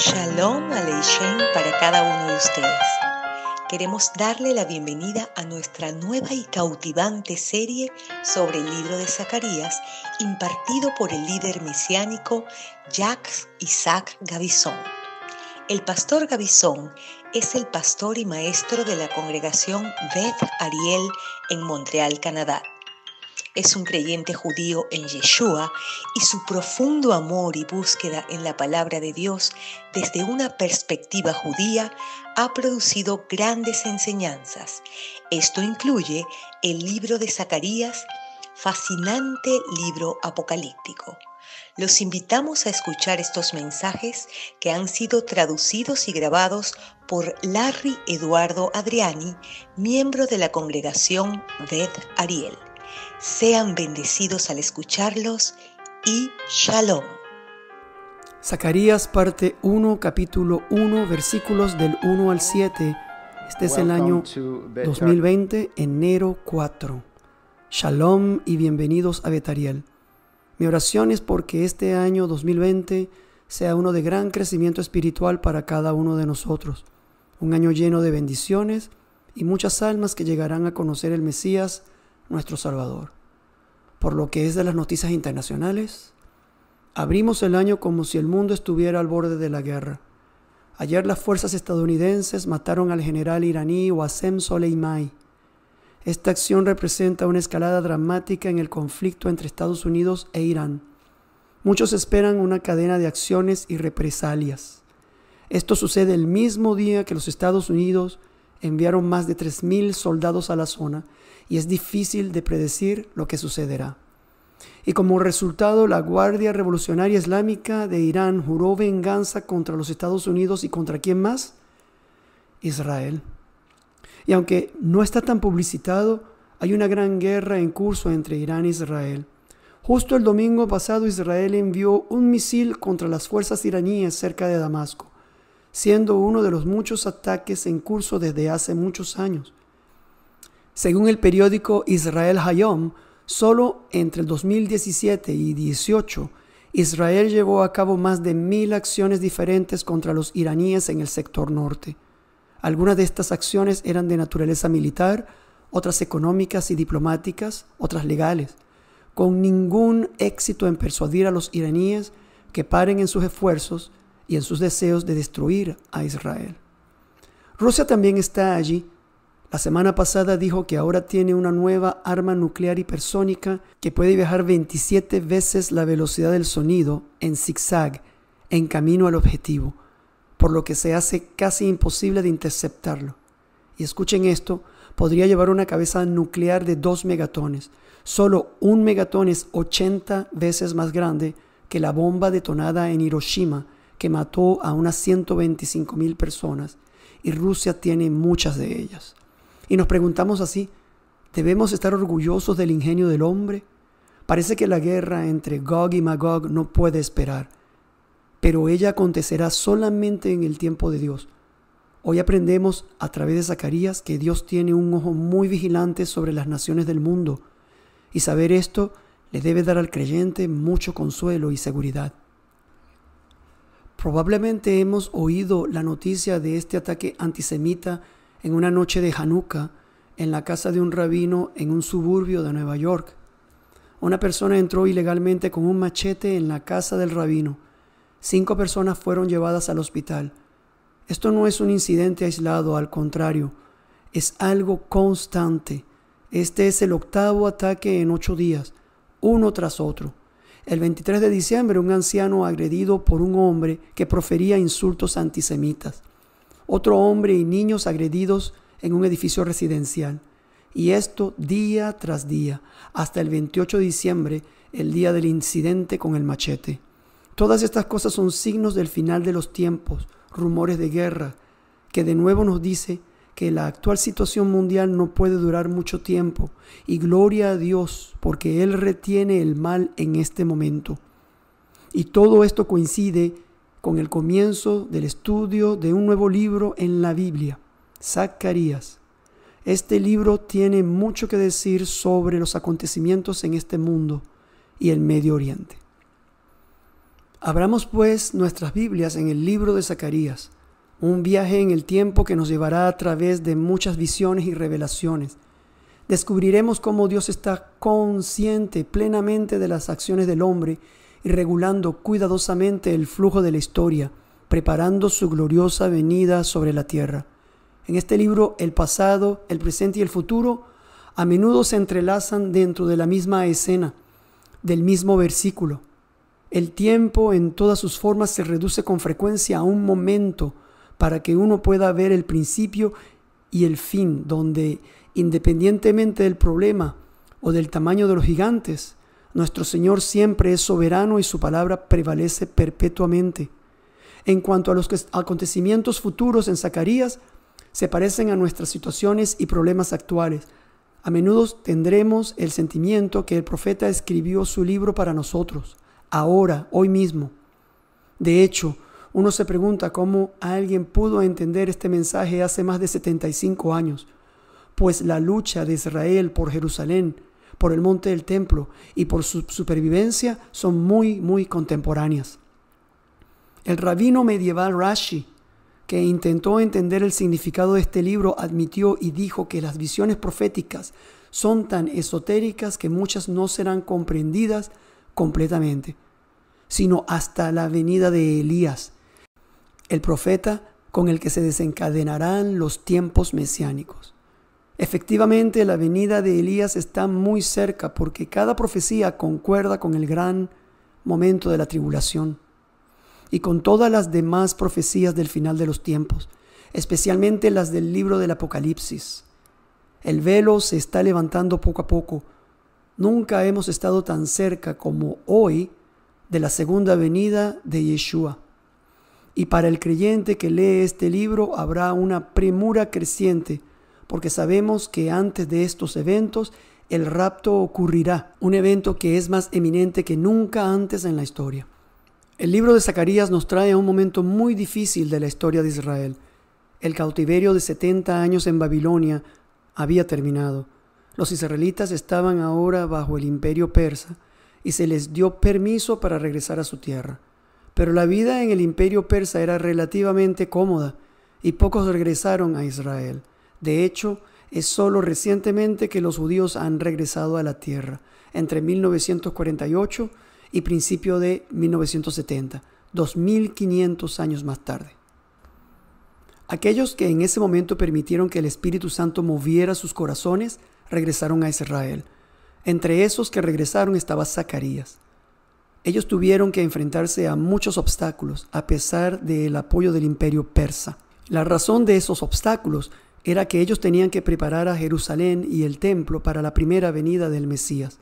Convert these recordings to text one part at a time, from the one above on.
Shalom Aleichem para cada uno de ustedes. Queremos darle la bienvenida a nuestra nueva y cautivante serie sobre el libro de Zacarías, impartido por el líder mesiánico Jacques Isaac Gavison. El pastor Gavison es el pastor y maestro de la congregación Beth Ariel en Montreal, Canadá es un creyente judío en Yeshua y su profundo amor y búsqueda en la palabra de Dios desde una perspectiva judía ha producido grandes enseñanzas. Esto incluye el libro de Zacarías, fascinante libro apocalíptico. Los invitamos a escuchar estos mensajes que han sido traducidos y grabados por Larry Eduardo Adriani, miembro de la congregación Ved Ariel. Sean bendecidos al escucharlos y shalom. Zacarías parte 1, capítulo 1, versículos del 1 al 7. Este es el año 2020, enero 4. Shalom y bienvenidos a Betariel. Mi oración es porque este año 2020 sea uno de gran crecimiento espiritual para cada uno de nosotros. Un año lleno de bendiciones y muchas almas que llegarán a conocer el Mesías, nuestro Salvador. Por lo que es de las noticias internacionales, abrimos el año como si el mundo estuviera al borde de la guerra. Ayer las fuerzas estadounidenses mataron al general iraní Wassem Soleimani. Esta acción representa una escalada dramática en el conflicto entre Estados Unidos e Irán. Muchos esperan una cadena de acciones y represalias. Esto sucede el mismo día que los Estados Unidos enviaron más de 3.000 soldados a la zona y es difícil de predecir lo que sucederá. Y como resultado, la Guardia Revolucionaria Islámica de Irán juró venganza contra los Estados Unidos y contra quién más? Israel. Y aunque no está tan publicitado, hay una gran guerra en curso entre Irán e Israel. Justo el domingo pasado Israel envió un misil contra las fuerzas iraníes cerca de Damasco, siendo uno de los muchos ataques en curso desde hace muchos años. Según el periódico Israel Hayom, solo entre el 2017 y 2018, Israel llevó a cabo más de mil acciones diferentes contra los iraníes en el sector norte. Algunas de estas acciones eran de naturaleza militar, otras económicas y diplomáticas, otras legales, con ningún éxito en persuadir a los iraníes que paren en sus esfuerzos y en sus deseos de destruir a Israel. Rusia también está allí la semana pasada dijo que ahora tiene una nueva arma nuclear hipersónica que puede viajar 27 veces la velocidad del sonido en zigzag en camino al objetivo, por lo que se hace casi imposible de interceptarlo. Y escuchen esto, podría llevar una cabeza nuclear de 2 megatones. Solo un megatón es 80 veces más grande que la bomba detonada en Hiroshima que mató a unas 125 mil personas y Rusia tiene muchas de ellas. Y nos preguntamos así, ¿debemos estar orgullosos del ingenio del hombre? Parece que la guerra entre Gog y Magog no puede esperar, pero ella acontecerá solamente en el tiempo de Dios. Hoy aprendemos a través de Zacarías que Dios tiene un ojo muy vigilante sobre las naciones del mundo, y saber esto le debe dar al creyente mucho consuelo y seguridad. Probablemente hemos oído la noticia de este ataque antisemita en una noche de Hanukkah en la casa de un rabino en un suburbio de Nueva York. Una persona entró ilegalmente con un machete en la casa del rabino. Cinco personas fueron llevadas al hospital. Esto no es un incidente aislado, al contrario, es algo constante. Este es el octavo ataque en ocho días, uno tras otro. El 23 de diciembre, un anciano agredido por un hombre que profería insultos antisemitas otro hombre y niños agredidos en un edificio residencial. Y esto día tras día, hasta el 28 de diciembre, el día del incidente con el machete. Todas estas cosas son signos del final de los tiempos, rumores de guerra, que de nuevo nos dice que la actual situación mundial no puede durar mucho tiempo, y gloria a Dios, porque Él retiene el mal en este momento. Y todo esto coincide con el comienzo del estudio de un nuevo libro en la Biblia, Zacarías. Este libro tiene mucho que decir sobre los acontecimientos en este mundo y el Medio Oriente. Abramos pues nuestras Biblias en el libro de Zacarías, un viaje en el tiempo que nos llevará a través de muchas visiones y revelaciones. Descubriremos cómo Dios está consciente plenamente de las acciones del hombre y regulando cuidadosamente el flujo de la historia, preparando su gloriosa venida sobre la tierra. En este libro, el pasado, el presente y el futuro a menudo se entrelazan dentro de la misma escena, del mismo versículo. El tiempo en todas sus formas se reduce con frecuencia a un momento para que uno pueda ver el principio y el fin, donde, independientemente del problema o del tamaño de los gigantes, nuestro Señor siempre es soberano y su palabra prevalece perpetuamente. En cuanto a los acontecimientos futuros en Zacarías, se parecen a nuestras situaciones y problemas actuales. A menudo tendremos el sentimiento que el profeta escribió su libro para nosotros, ahora, hoy mismo. De hecho, uno se pregunta cómo alguien pudo entender este mensaje hace más de 75 años, pues la lucha de Israel por Jerusalén por el monte del templo y por su supervivencia son muy, muy contemporáneas. El rabino medieval Rashi, que intentó entender el significado de este libro, admitió y dijo que las visiones proféticas son tan esotéricas que muchas no serán comprendidas completamente, sino hasta la venida de Elías, el profeta con el que se desencadenarán los tiempos mesiánicos. Efectivamente, la venida de Elías está muy cerca porque cada profecía concuerda con el gran momento de la tribulación y con todas las demás profecías del final de los tiempos, especialmente las del libro del Apocalipsis. El velo se está levantando poco a poco. Nunca hemos estado tan cerca como hoy de la segunda venida de Yeshua. Y para el creyente que lee este libro habrá una premura creciente porque sabemos que antes de estos eventos el rapto ocurrirá, un evento que es más eminente que nunca antes en la historia. El libro de Zacarías nos trae a un momento muy difícil de la historia de Israel. El cautiverio de 70 años en Babilonia había terminado. Los israelitas estaban ahora bajo el imperio persa y se les dio permiso para regresar a su tierra. Pero la vida en el imperio persa era relativamente cómoda y pocos regresaron a Israel. De hecho, es solo recientemente que los judíos han regresado a la tierra, entre 1948 y principio de 1970, 2500 años más tarde. Aquellos que en ese momento permitieron que el Espíritu Santo moviera sus corazones regresaron a Israel. Entre esos que regresaron estaba Zacarías. Ellos tuvieron que enfrentarse a muchos obstáculos a pesar del apoyo del imperio persa. La razón de esos obstáculos era que ellos tenían que preparar a Jerusalén y el templo para la primera venida del Mesías.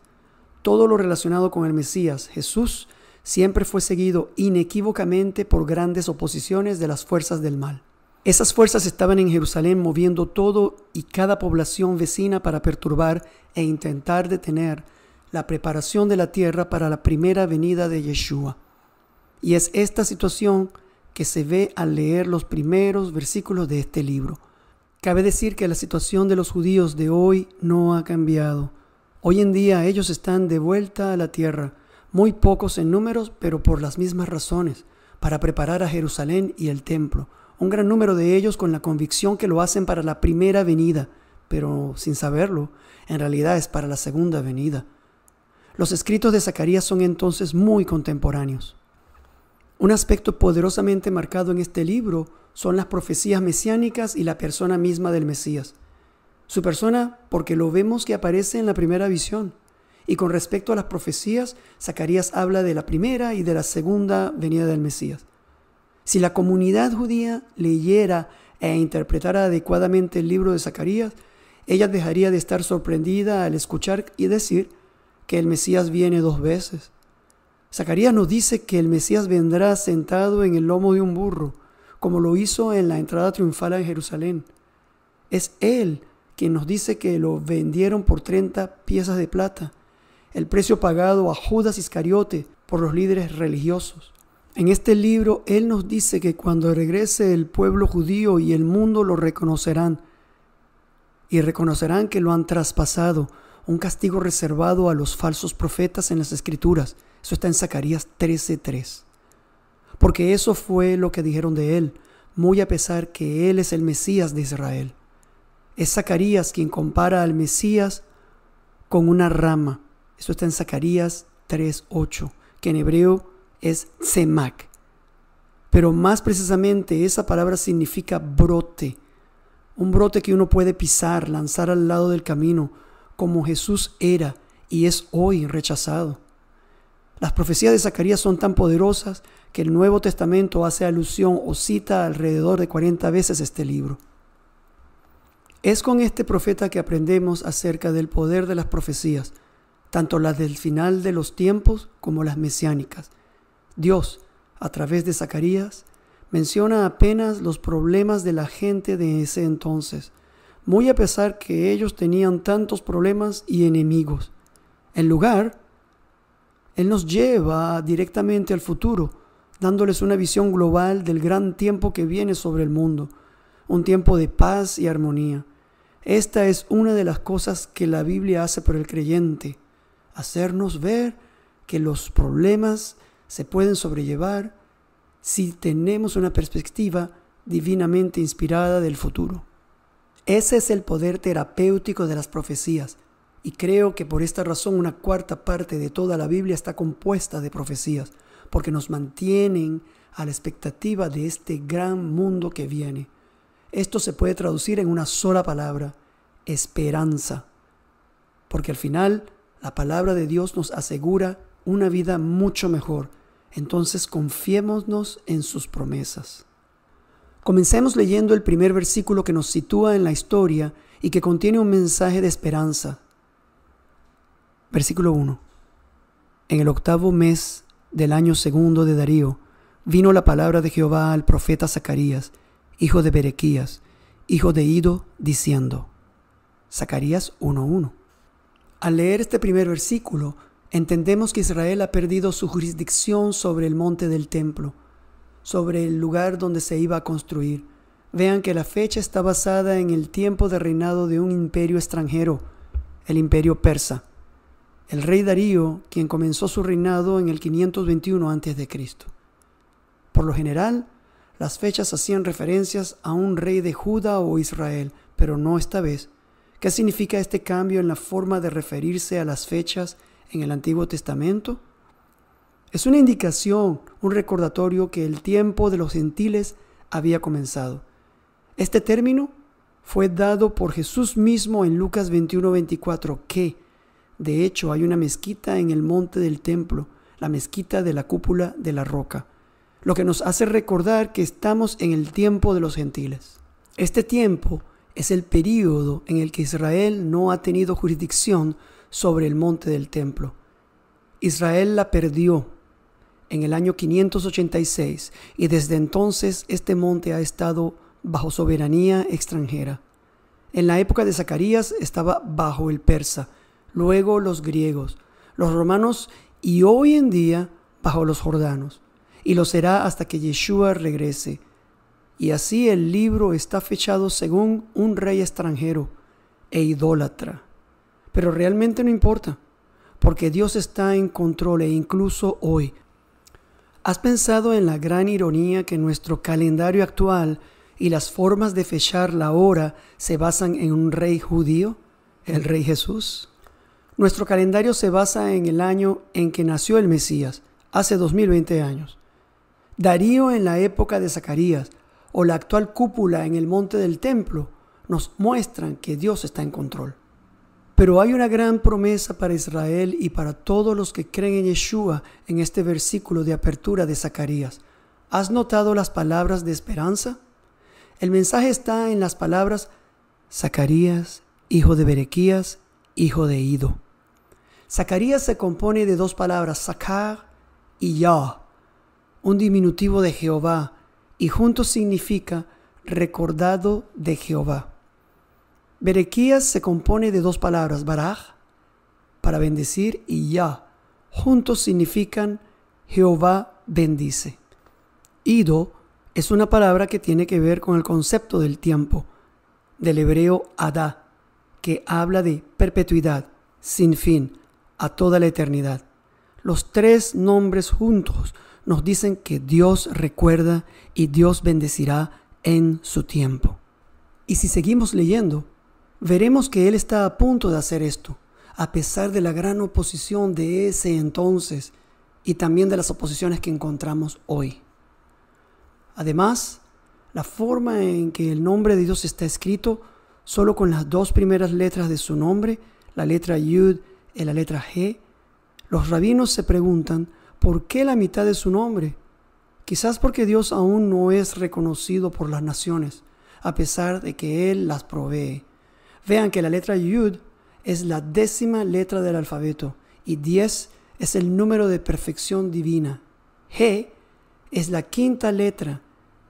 Todo lo relacionado con el Mesías, Jesús, siempre fue seguido inequívocamente por grandes oposiciones de las fuerzas del mal. Esas fuerzas estaban en Jerusalén moviendo todo y cada población vecina para perturbar e intentar detener la preparación de la tierra para la primera venida de Yeshua. Y es esta situación que se ve al leer los primeros versículos de este libro. Cabe decir que la situación de los judíos de hoy no ha cambiado. Hoy en día ellos están de vuelta a la tierra, muy pocos en números, pero por las mismas razones, para preparar a Jerusalén y el templo. Un gran número de ellos con la convicción que lo hacen para la primera venida, pero sin saberlo, en realidad es para la segunda venida. Los escritos de Zacarías son entonces muy contemporáneos. Un aspecto poderosamente marcado en este libro son las profecías mesiánicas y la persona misma del Mesías. Su persona, porque lo vemos que aparece en la primera visión. Y con respecto a las profecías, Zacarías habla de la primera y de la segunda venida del Mesías. Si la comunidad judía leyera e interpretara adecuadamente el libro de Zacarías, ella dejaría de estar sorprendida al escuchar y decir que el Mesías viene dos veces. Zacarías nos dice que el Mesías vendrá sentado en el lomo de un burro como lo hizo en la entrada triunfal en Jerusalén. Es Él quien nos dice que lo vendieron por 30 piezas de plata, el precio pagado a Judas Iscariote por los líderes religiosos. En este libro Él nos dice que cuando regrese el pueblo judío y el mundo lo reconocerán, y reconocerán que lo han traspasado, un castigo reservado a los falsos profetas en las escrituras. Eso está en Zacarías 13:3 porque eso fue lo que dijeron de él, muy a pesar que él es el Mesías de Israel. Es Zacarías quien compara al Mesías con una rama. Esto está en Zacarías 3.8, que en hebreo es semak. Pero más precisamente esa palabra significa brote, un brote que uno puede pisar, lanzar al lado del camino, como Jesús era y es hoy rechazado. Las profecías de Zacarías son tan poderosas que el Nuevo Testamento hace alusión o cita alrededor de 40 veces este libro. Es con este profeta que aprendemos acerca del poder de las profecías, tanto las del final de los tiempos como las mesiánicas. Dios, a través de Zacarías, menciona apenas los problemas de la gente de ese entonces, muy a pesar que ellos tenían tantos problemas y enemigos. En lugar, él nos lleva directamente al futuro, dándoles una visión global del gran tiempo que viene sobre el mundo, un tiempo de paz y armonía. Esta es una de las cosas que la Biblia hace por el creyente, hacernos ver que los problemas se pueden sobrellevar si tenemos una perspectiva divinamente inspirada del futuro. Ese es el poder terapéutico de las profecías, y creo que por esta razón una cuarta parte de toda la Biblia está compuesta de profecías, porque nos mantienen a la expectativa de este gran mundo que viene. Esto se puede traducir en una sola palabra, esperanza, porque al final la palabra de Dios nos asegura una vida mucho mejor. Entonces confiémonos en sus promesas. Comencemos leyendo el primer versículo que nos sitúa en la historia y que contiene un mensaje de esperanza, Versículo 1. En el octavo mes del año segundo de Darío, vino la palabra de Jehová al profeta Zacarías, hijo de Berequías, hijo de Ido, diciendo, Zacarías 1.1. Al leer este primer versículo, entendemos que Israel ha perdido su jurisdicción sobre el monte del templo, sobre el lugar donde se iba a construir. Vean que la fecha está basada en el tiempo de reinado de un imperio extranjero, el imperio persa el rey Darío, quien comenzó su reinado en el 521 a.C. Por lo general, las fechas hacían referencias a un rey de Judá o Israel, pero no esta vez. ¿Qué significa este cambio en la forma de referirse a las fechas en el Antiguo Testamento? Es una indicación, un recordatorio que el tiempo de los gentiles había comenzado. Este término fue dado por Jesús mismo en Lucas 21.24, que de hecho, hay una mezquita en el monte del templo, la mezquita de la cúpula de la roca, lo que nos hace recordar que estamos en el tiempo de los gentiles. Este tiempo es el período en el que Israel no ha tenido jurisdicción sobre el monte del templo. Israel la perdió en el año 586 y desde entonces este monte ha estado bajo soberanía extranjera. En la época de Zacarías estaba bajo el persa luego los griegos, los romanos y hoy en día bajo los jordanos. Y lo será hasta que Yeshua regrese. Y así el libro está fechado según un rey extranjero e idólatra. Pero realmente no importa, porque Dios está en control e incluso hoy. ¿Has pensado en la gran ironía que nuestro calendario actual y las formas de fechar la hora se basan en un rey judío, el rey Jesús? Nuestro calendario se basa en el año en que nació el Mesías, hace 2020 años. Darío en la época de Zacarías o la actual cúpula en el monte del templo nos muestran que Dios está en control. Pero hay una gran promesa para Israel y para todos los que creen en Yeshua en este versículo de apertura de Zacarías. ¿Has notado las palabras de esperanza? El mensaje está en las palabras Zacarías, hijo de Berequías, hijo de Ido. Zacarías se compone de dos palabras, sacar y ya, un diminutivo de Jehová, y juntos significa recordado de Jehová. Berequías se compone de dos palabras, baraj, para bendecir, y ya, juntos significan Jehová bendice. Ido es una palabra que tiene que ver con el concepto del tiempo, del hebreo adá, que habla de perpetuidad, sin fin, a toda la eternidad. Los tres nombres juntos nos dicen que Dios recuerda y Dios bendecirá en su tiempo. Y si seguimos leyendo, veremos que Él está a punto de hacer esto, a pesar de la gran oposición de ese entonces y también de las oposiciones que encontramos hoy. Además, la forma en que el nombre de Dios está escrito, solo con las dos primeras letras de su nombre, la letra Yud en la letra G, los rabinos se preguntan por qué la mitad de su nombre. Quizás porque Dios aún no es reconocido por las naciones, a pesar de que Él las provee. Vean que la letra Yud es la décima letra del alfabeto y 10 es el número de perfección divina. G es la quinta letra,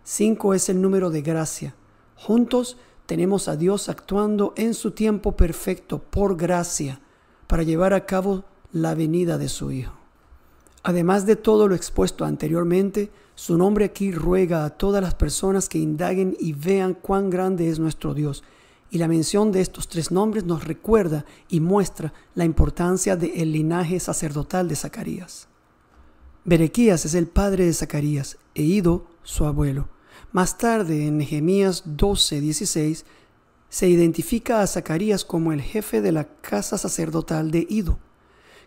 5 es el número de gracia. Juntos tenemos a Dios actuando en su tiempo perfecto por gracia para llevar a cabo la venida de su Hijo. Además de todo lo expuesto anteriormente, su nombre aquí ruega a todas las personas que indaguen y vean cuán grande es nuestro Dios. Y la mención de estos tres nombres nos recuerda y muestra la importancia del linaje sacerdotal de Zacarías. Berequías es el padre de Zacarías e Ido su abuelo. Más tarde, en Nehemías 12:16, se identifica a Zacarías como el jefe de la casa sacerdotal de Ido,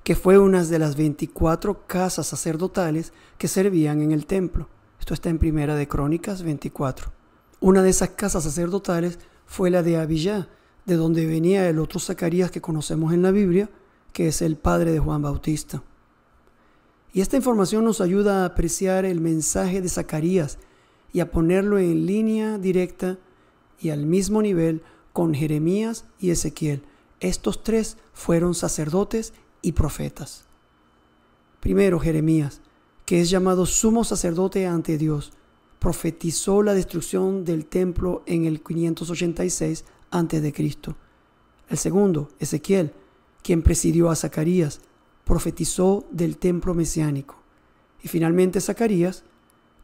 que fue una de las 24 casas sacerdotales que servían en el templo. Esto está en Primera de Crónicas 24. Una de esas casas sacerdotales fue la de Abillá, de donde venía el otro Zacarías que conocemos en la Biblia, que es el padre de Juan Bautista. Y esta información nos ayuda a apreciar el mensaje de Zacarías y a ponerlo en línea directa y al mismo nivel con Jeremías y Ezequiel. Estos tres fueron sacerdotes y profetas. Primero Jeremías, que es llamado sumo sacerdote ante Dios, profetizó la destrucción del templo en el 586 a.C. El segundo, Ezequiel, quien presidió a Zacarías, profetizó del templo mesiánico. Y finalmente Zacarías,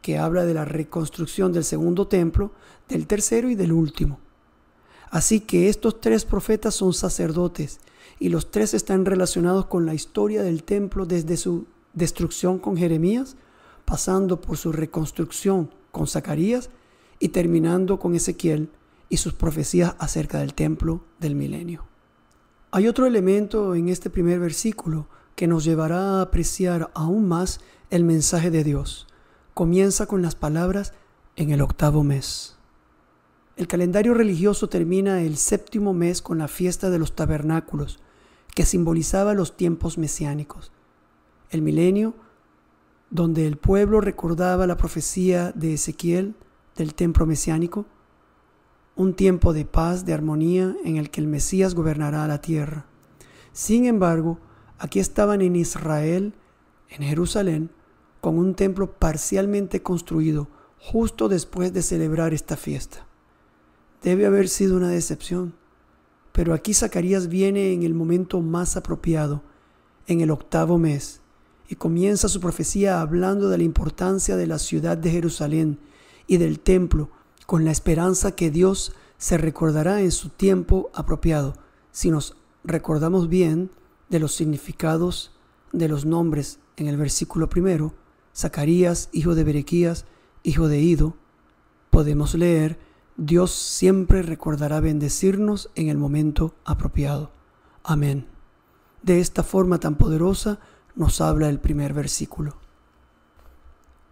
que habla de la reconstrucción del segundo templo, del tercero y del último. Así que estos tres profetas son sacerdotes y los tres están relacionados con la historia del templo desde su destrucción con Jeremías, pasando por su reconstrucción con Zacarías y terminando con Ezequiel y sus profecías acerca del templo del milenio. Hay otro elemento en este primer versículo que nos llevará a apreciar aún más el mensaje de Dios. Comienza con las palabras en el octavo mes. El calendario religioso termina el séptimo mes con la fiesta de los tabernáculos, que simbolizaba los tiempos mesiánicos. El milenio, donde el pueblo recordaba la profecía de Ezequiel del templo mesiánico, un tiempo de paz, de armonía, en el que el Mesías gobernará la tierra. Sin embargo, aquí estaban en Israel, en Jerusalén, con un templo parcialmente construido justo después de celebrar esta fiesta. Debe haber sido una decepción. Pero aquí Zacarías viene en el momento más apropiado, en el octavo mes, y comienza su profecía hablando de la importancia de la ciudad de Jerusalén y del templo, con la esperanza que Dios se recordará en su tiempo apropiado, si nos recordamos bien de los significados de los nombres en el versículo primero, Zacarías, hijo de Berequías, hijo de Ido, podemos leer Dios siempre recordará bendecirnos en el momento apropiado. Amén. De esta forma tan poderosa nos habla el primer versículo.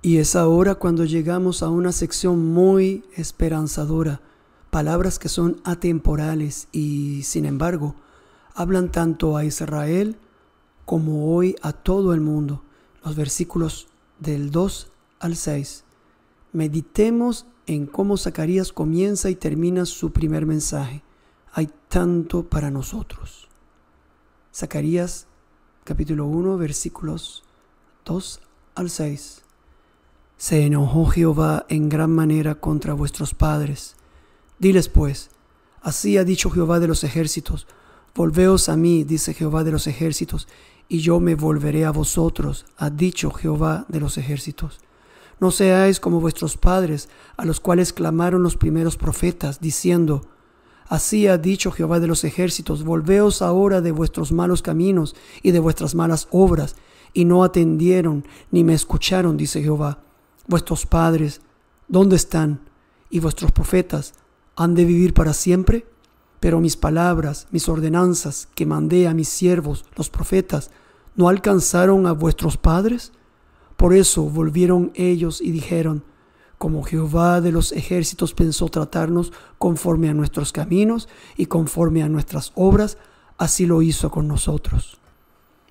Y es ahora cuando llegamos a una sección muy esperanzadora, palabras que son atemporales y, sin embargo, hablan tanto a Israel como hoy a todo el mundo. Los versículos del 2 al 6. Meditemos en cómo Zacarías comienza y termina su primer mensaje. Hay tanto para nosotros. Zacarías capítulo 1 versículos 2 al 6. Se enojó Jehová en gran manera contra vuestros padres. Diles pues, así ha dicho Jehová de los ejércitos, volveos a mí, dice Jehová de los ejércitos, y yo me volveré a vosotros, ha dicho Jehová de los ejércitos. No seáis como vuestros padres, a los cuales clamaron los primeros profetas, diciendo, Así ha dicho Jehová de los ejércitos, volveos ahora de vuestros malos caminos y de vuestras malas obras, y no atendieron ni me escucharon, dice Jehová. Vuestros padres, ¿dónde están? Y vuestros profetas, ¿han de vivir para siempre? Pero mis palabras, mis ordenanzas que mandé a mis siervos, los profetas, ¿no alcanzaron a vuestros padres? Por eso volvieron ellos y dijeron, como Jehová de los ejércitos pensó tratarnos conforme a nuestros caminos y conforme a nuestras obras, así lo hizo con nosotros.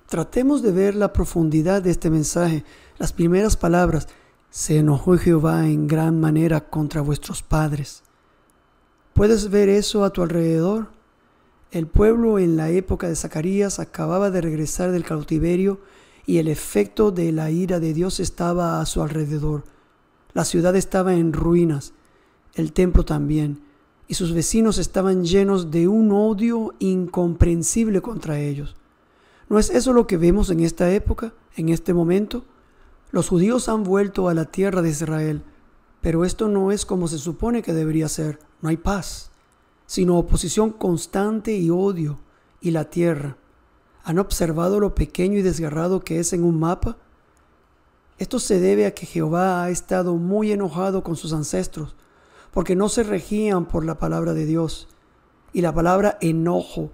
Tratemos de ver la profundidad de este mensaje. Las primeras palabras, se enojó Jehová en gran manera contra vuestros padres. ¿Puedes ver eso a tu alrededor? El pueblo en la época de Zacarías acababa de regresar del cautiverio y el efecto de la ira de Dios estaba a su alrededor. La ciudad estaba en ruinas, el templo también, y sus vecinos estaban llenos de un odio incomprensible contra ellos. ¿No es eso lo que vemos en esta época, en este momento? Los judíos han vuelto a la tierra de Israel, pero esto no es como se supone que debería ser. No hay paz, sino oposición constante y odio, y la tierra, ¿Han observado lo pequeño y desgarrado que es en un mapa? Esto se debe a que Jehová ha estado muy enojado con sus ancestros, porque no se regían por la palabra de Dios. Y la palabra enojo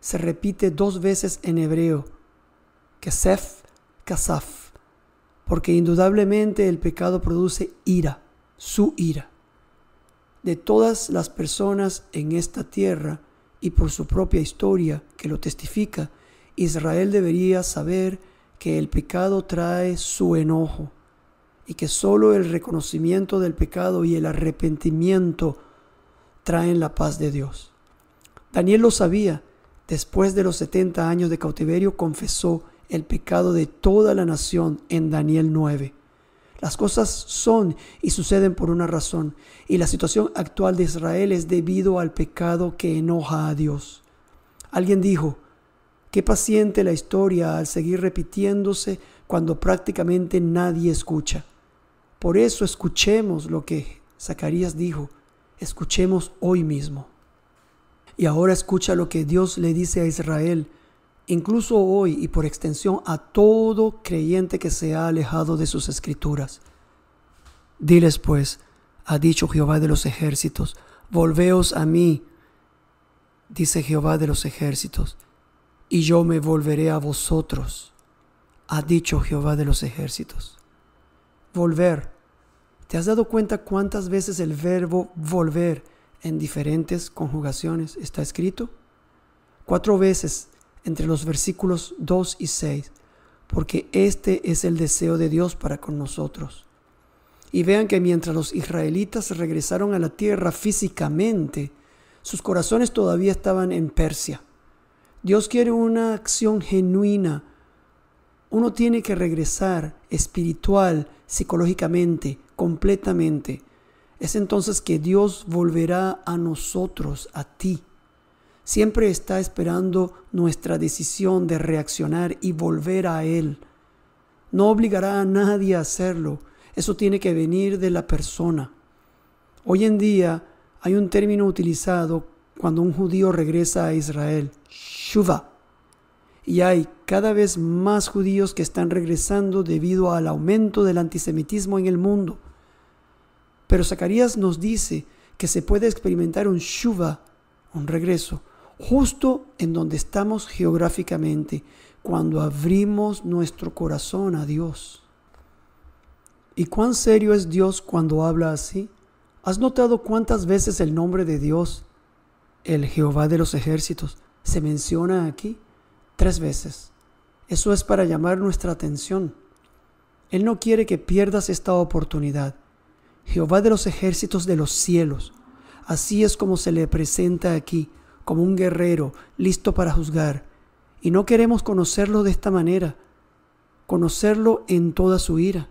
se repite dos veces en hebreo, kesef, kasaf, porque indudablemente el pecado produce ira, su ira, de todas las personas en esta tierra y por su propia historia que lo testifica, Israel debería saber que el pecado trae su enojo y que solo el reconocimiento del pecado y el arrepentimiento traen la paz de Dios. Daniel lo sabía. Después de los 70 años de cautiverio confesó el pecado de toda la nación en Daniel 9. Las cosas son y suceden por una razón, y la situación actual de Israel es debido al pecado que enoja a Dios. Alguien dijo, Qué paciente la historia al seguir repitiéndose cuando prácticamente nadie escucha. Por eso escuchemos lo que Zacarías dijo, escuchemos hoy mismo. Y ahora escucha lo que Dios le dice a Israel, incluso hoy y por extensión a todo creyente que se ha alejado de sus escrituras. Diles pues, ha dicho Jehová de los ejércitos, volveos a mí, dice Jehová de los ejércitos y yo me volveré a vosotros, ha dicho Jehová de los ejércitos. Volver. ¿Te has dado cuenta cuántas veces el verbo volver en diferentes conjugaciones está escrito? Cuatro veces entre los versículos 2 y 6, porque este es el deseo de Dios para con nosotros. Y vean que mientras los israelitas regresaron a la tierra físicamente, sus corazones todavía estaban en Persia. Dios quiere una acción genuina. Uno tiene que regresar espiritual, psicológicamente, completamente. Es entonces que Dios volverá a nosotros, a ti. Siempre está esperando nuestra decisión de reaccionar y volver a Él. No obligará a nadie a hacerlo. Eso tiene que venir de la persona. Hoy en día hay un término utilizado cuando un judío regresa a Israel. Y hay cada vez más judíos que están regresando debido al aumento del antisemitismo en el mundo. Pero Zacarías nos dice que se puede experimentar un shuva, un regreso, justo en donde estamos geográficamente, cuando abrimos nuestro corazón a Dios. ¿Y cuán serio es Dios cuando habla así? ¿Has notado cuántas veces el nombre de Dios, el Jehová de los ejércitos, se menciona aquí tres veces. Eso es para llamar nuestra atención. Él no quiere que pierdas esta oportunidad. Jehová de los ejércitos de los cielos. Así es como se le presenta aquí, como un guerrero listo para juzgar. Y no queremos conocerlo de esta manera, conocerlo en toda su ira.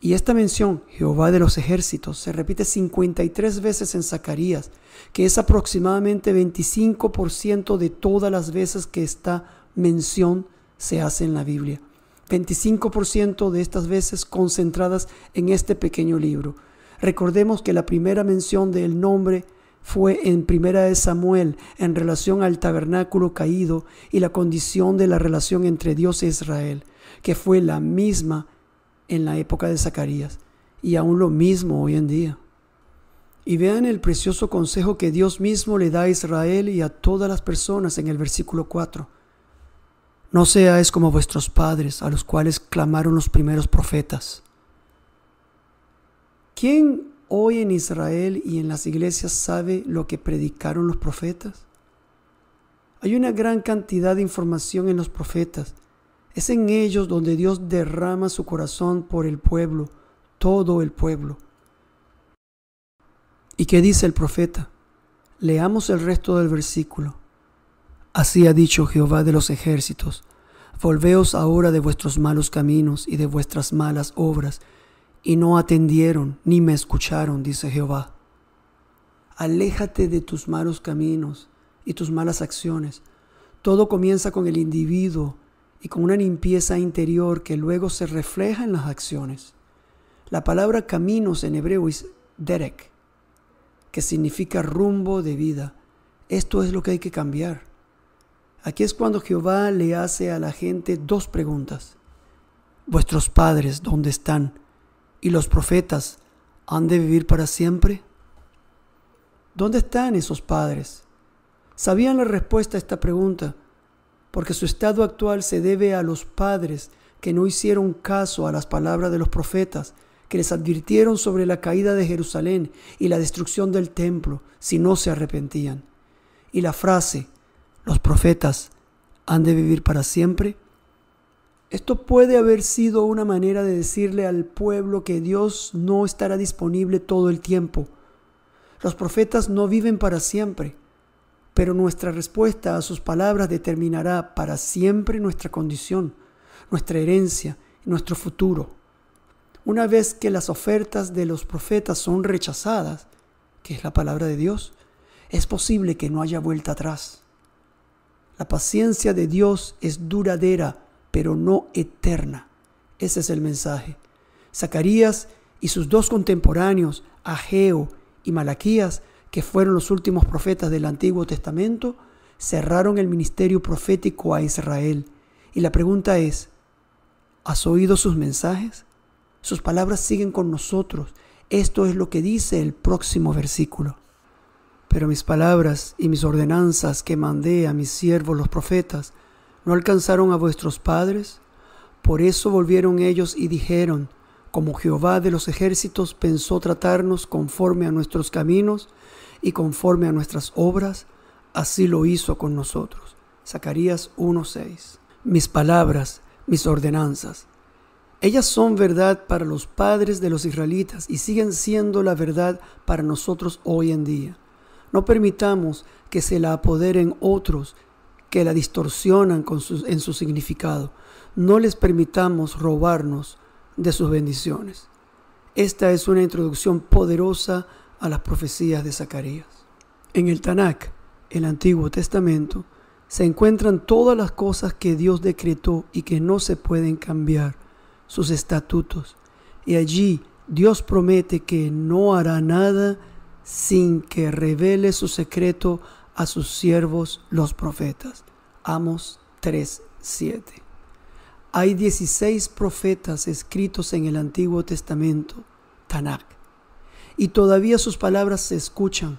Y esta mención, Jehová de los ejércitos, se repite 53 veces en Zacarías, que es aproximadamente 25% de todas las veces que esta mención se hace en la Biblia. 25% de estas veces concentradas en este pequeño libro. Recordemos que la primera mención del nombre fue en Primera de Samuel en relación al tabernáculo caído y la condición de la relación entre Dios e Israel, que fue la misma en la época de Zacarías y aún lo mismo hoy en día. Y vean el precioso consejo que Dios mismo le da a Israel y a todas las personas en el versículo 4. No seáis como vuestros padres, a los cuales clamaron los primeros profetas. ¿Quién hoy en Israel y en las iglesias sabe lo que predicaron los profetas? Hay una gran cantidad de información en los profetas es en ellos donde Dios derrama su corazón por el pueblo, todo el pueblo. ¿Y qué dice el profeta? Leamos el resto del versículo. Así ha dicho Jehová de los ejércitos, volveos ahora de vuestros malos caminos y de vuestras malas obras, y no atendieron ni me escucharon, dice Jehová. Aléjate de tus malos caminos y tus malas acciones. Todo comienza con el individuo y con una limpieza interior que luego se refleja en las acciones. La palabra caminos en hebreo es derek, que significa rumbo de vida. Esto es lo que hay que cambiar. Aquí es cuando Jehová le hace a la gente dos preguntas. ¿Vuestros padres dónde están? ¿Y los profetas han de vivir para siempre? ¿Dónde están esos padres? Sabían la respuesta a esta pregunta porque su estado actual se debe a los padres que no hicieron caso a las palabras de los profetas, que les advirtieron sobre la caída de Jerusalén y la destrucción del templo si no se arrepentían. Y la frase, los profetas han de vivir para siempre, esto puede haber sido una manera de decirle al pueblo que Dios no estará disponible todo el tiempo. Los profetas no viven para siempre pero nuestra respuesta a sus palabras determinará para siempre nuestra condición, nuestra herencia, nuestro futuro. Una vez que las ofertas de los profetas son rechazadas, que es la palabra de Dios, es posible que no haya vuelta atrás. La paciencia de Dios es duradera, pero no eterna. Ese es el mensaje. Zacarías y sus dos contemporáneos, Ageo y Malaquías, que fueron los últimos profetas del Antiguo Testamento, cerraron el ministerio profético a Israel. Y la pregunta es, ¿has oído sus mensajes? Sus palabras siguen con nosotros. Esto es lo que dice el próximo versículo. Pero mis palabras y mis ordenanzas que mandé a mis siervos los profetas no alcanzaron a vuestros padres. Por eso volvieron ellos y dijeron, como Jehová de los ejércitos pensó tratarnos conforme a nuestros caminos, y conforme a nuestras obras, así lo hizo con nosotros. Zacarías 1:6. Mis palabras, mis ordenanzas, ellas son verdad para los padres de los israelitas y siguen siendo la verdad para nosotros hoy en día. No permitamos que se la apoderen otros que la distorsionan en su significado. No les permitamos robarnos de sus bendiciones. Esta es una introducción poderosa a las profecías de Zacarías. En el Tanakh, el Antiguo Testamento, se encuentran todas las cosas que Dios decretó y que no se pueden cambiar, sus estatutos. Y allí Dios promete que no hará nada sin que revele su secreto a sus siervos los profetas. Amos 3:7. Hay 16 profetas escritos en el Antiguo Testamento, Tanakh y todavía sus palabras se escuchan,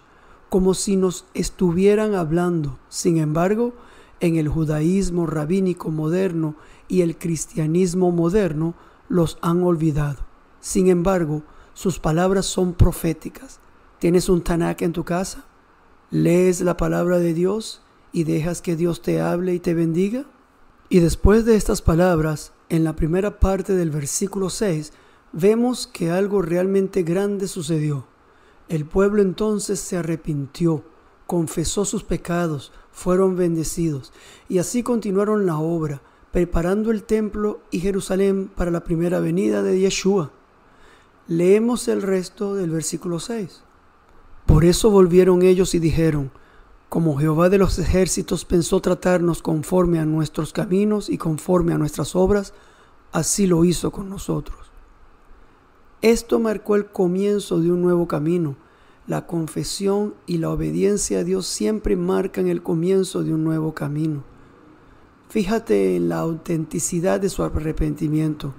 como si nos estuvieran hablando. Sin embargo, en el judaísmo rabínico moderno y el cristianismo moderno los han olvidado. Sin embargo, sus palabras son proféticas. ¿Tienes un Tanakh en tu casa? ¿Lees la palabra de Dios y dejas que Dios te hable y te bendiga? Y después de estas palabras, en la primera parte del versículo 6, vemos que algo realmente grande sucedió. El pueblo entonces se arrepintió, confesó sus pecados, fueron bendecidos, y así continuaron la obra, preparando el templo y Jerusalén para la primera venida de Yeshua. Leemos el resto del versículo 6. Por eso volvieron ellos y dijeron, como Jehová de los ejércitos pensó tratarnos conforme a nuestros caminos y conforme a nuestras obras, así lo hizo con nosotros. Esto marcó el comienzo de un nuevo camino. La confesión y la obediencia a Dios siempre marcan el comienzo de un nuevo camino. Fíjate en la autenticidad de su arrepentimiento.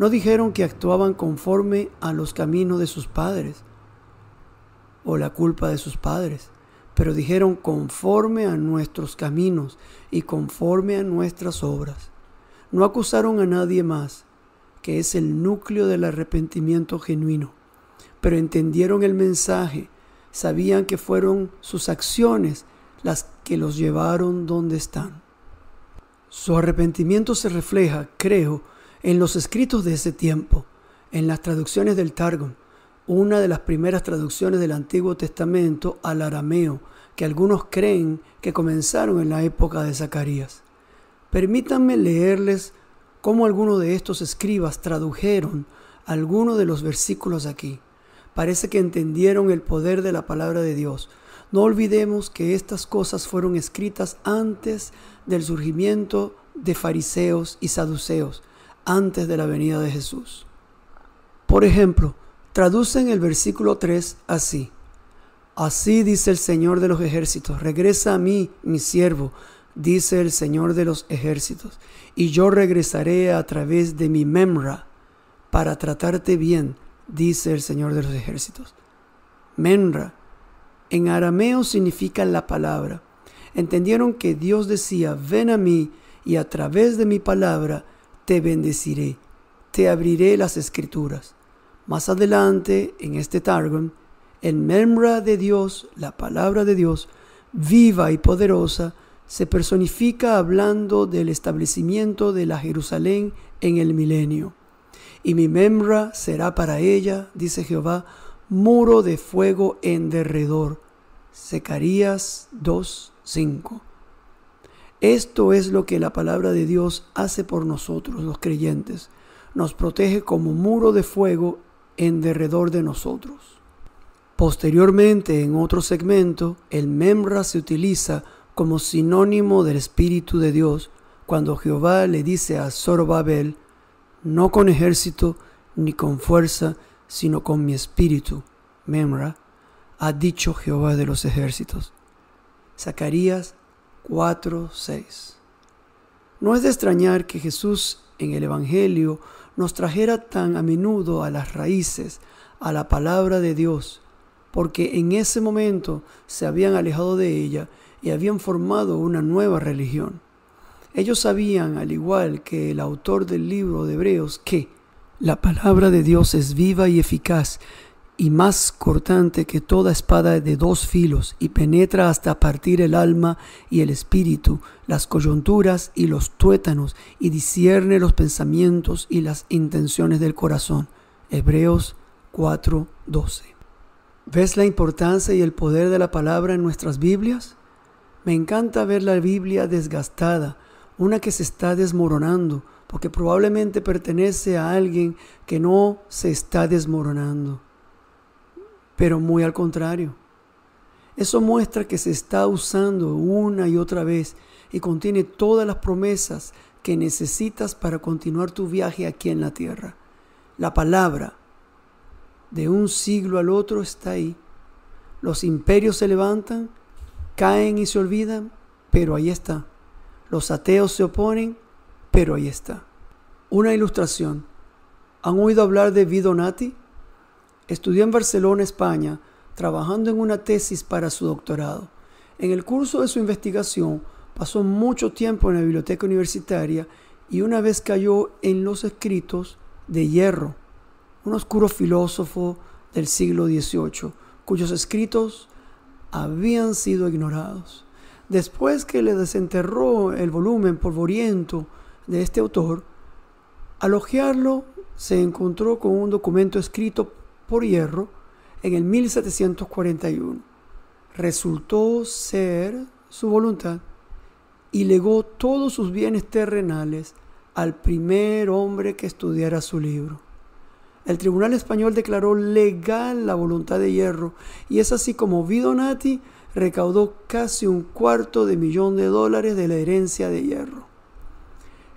No dijeron que actuaban conforme a los caminos de sus padres o la culpa de sus padres, pero dijeron conforme a nuestros caminos y conforme a nuestras obras. No acusaron a nadie más, que es el núcleo del arrepentimiento genuino. Pero entendieron el mensaje, sabían que fueron sus acciones las que los llevaron donde están. Su arrepentimiento se refleja, creo, en los escritos de ese tiempo, en las traducciones del Targum, una de las primeras traducciones del Antiguo Testamento al arameo, que algunos creen que comenzaron en la época de Zacarías. Permítanme leerles cómo algunos de estos escribas tradujeron algunos de los versículos aquí. Parece que entendieron el poder de la palabra de Dios. No olvidemos que estas cosas fueron escritas antes del surgimiento de fariseos y saduceos, antes de la venida de Jesús. Por ejemplo, traducen el versículo 3 así. Así dice el Señor de los ejércitos, regresa a mí, mi siervo, dice el Señor de los ejércitos, y yo regresaré a través de mi Memra para tratarte bien, dice el Señor de los ejércitos. Memra en arameo significa la palabra. Entendieron que Dios decía, ven a mí y a través de mi palabra te bendeciré, te abriré las escrituras. Más adelante, en este Targum, en Memra de Dios, la palabra de Dios, viva y poderosa, se personifica hablando del establecimiento de la Jerusalén en el milenio. Y mi membra será para ella, dice Jehová, muro de fuego en derredor. Secarías 2.5. Esto es lo que la palabra de Dios hace por nosotros los creyentes. Nos protege como muro de fuego en derredor de nosotros. Posteriormente, en otro segmento, el membra se utiliza como sinónimo del Espíritu de Dios cuando Jehová le dice a Zorobabel, no con ejército ni con fuerza, sino con mi espíritu, Memra, ha dicho Jehová de los ejércitos. Zacarías 4:6. No es de extrañar que Jesús en el Evangelio nos trajera tan a menudo a las raíces, a la palabra de Dios, porque en ese momento se habían alejado de ella y habían formado una nueva religión. Ellos sabían, al igual que el autor del libro de Hebreos, que la palabra de Dios es viva y eficaz y más cortante que toda espada de dos filos y penetra hasta partir el alma y el espíritu, las coyunturas y los tuétanos y discierne los pensamientos y las intenciones del corazón. Hebreos 4:12. ¿Ves la importancia y el poder de la palabra en nuestras Biblias? Me encanta ver la Biblia desgastada, una que se está desmoronando, porque probablemente pertenece a alguien que no se está desmoronando, pero muy al contrario. Eso muestra que se está usando una y otra vez y contiene todas las promesas que necesitas para continuar tu viaje aquí en la tierra. La palabra de un siglo al otro está ahí. Los imperios se levantan Caen y se olvidan, pero ahí está. Los ateos se oponen, pero ahí está. Una ilustración. ¿Han oído hablar de Vidonati? Estudió en Barcelona, España, trabajando en una tesis para su doctorado. En el curso de su investigación pasó mucho tiempo en la biblioteca universitaria y una vez cayó en los escritos de Hierro, un oscuro filósofo del siglo XVIII, cuyos escritos habían sido ignorados. Después que le desenterró el volumen polvoriento de este autor, al ojearlo se encontró con un documento escrito por hierro en el 1741. Resultó ser su voluntad y legó todos sus bienes terrenales al primer hombre que estudiara su libro. El tribunal español declaró legal la voluntad de hierro y es así como Vidonati recaudó casi un cuarto de millón de dólares de la herencia de hierro.